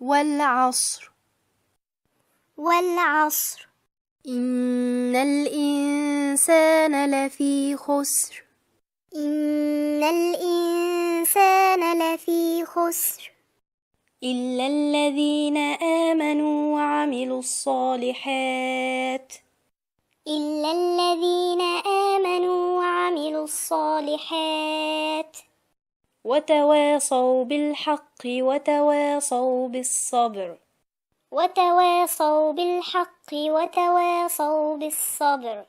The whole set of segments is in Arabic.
والعصر والعصر إن الإنسان لفي خسر إن الإنسان لفي خسر إلا الذين آمنوا وعملوا الصالحات إلا الذين آمنوا وعملوا الصالحات وتواصوا بالحق وتواصوا بالصبر وتواصوا بالحق وتواصوا بالصبر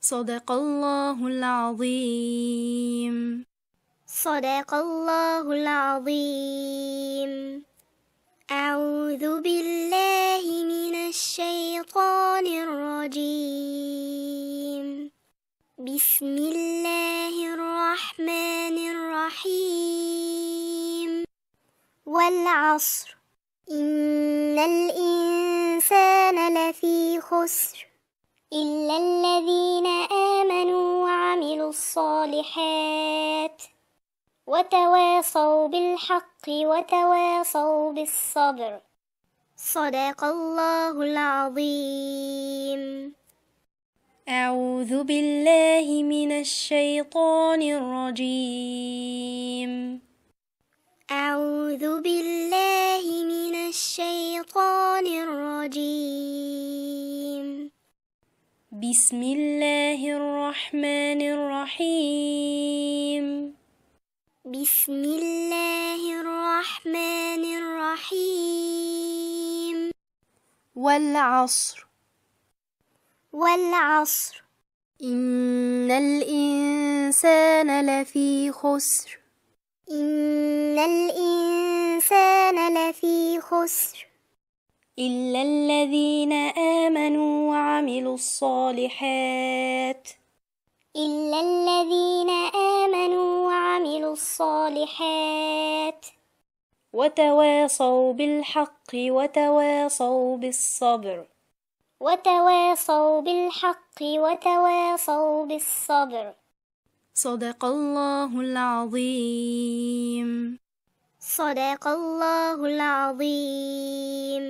صدق الله العظيم صدق الله العظيم أعوذ بالله من الشيطان الرجيم بسم الله الرحمن الرحيم والعصر إن الإنسان لفي خسر إلا الذين آمنوا وعملوا الصالحات وتواصوا بالحق وتواصوا بالصبر صدق الله العظيم أعوذ بالله من الشيطان الرجيم أعوذ بالله من الشيطان الرجيم بسم الله الرحمن الرحيم بسم الله الرحمن الرحيم والعصر والعصر إن الإنسان لفي خسر إن الإنسان لفي خسر إلا الذين آمنوا وعملوا الصالحات إلا الذين آمنوا وعملوا الصالحات وتواصوا بالحق وتواصوا بالصبر وتواصوا بالحق وتواصوا بالصبر صدق الله العظيم صدق الله العظيم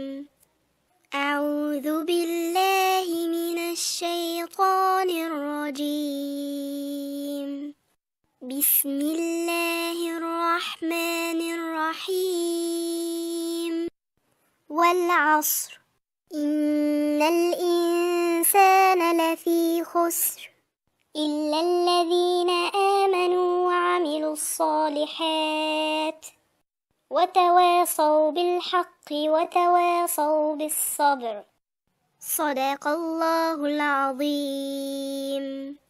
أعوذ بالله من الشيطان الرجيم بسم الله الرحمن الرحيم والعصر إن الإنسان لفي خسر إلا الذين آمنوا وعملوا الصالحات وتواصوا بالحق وتواصوا بالصبر صدق الله العظيم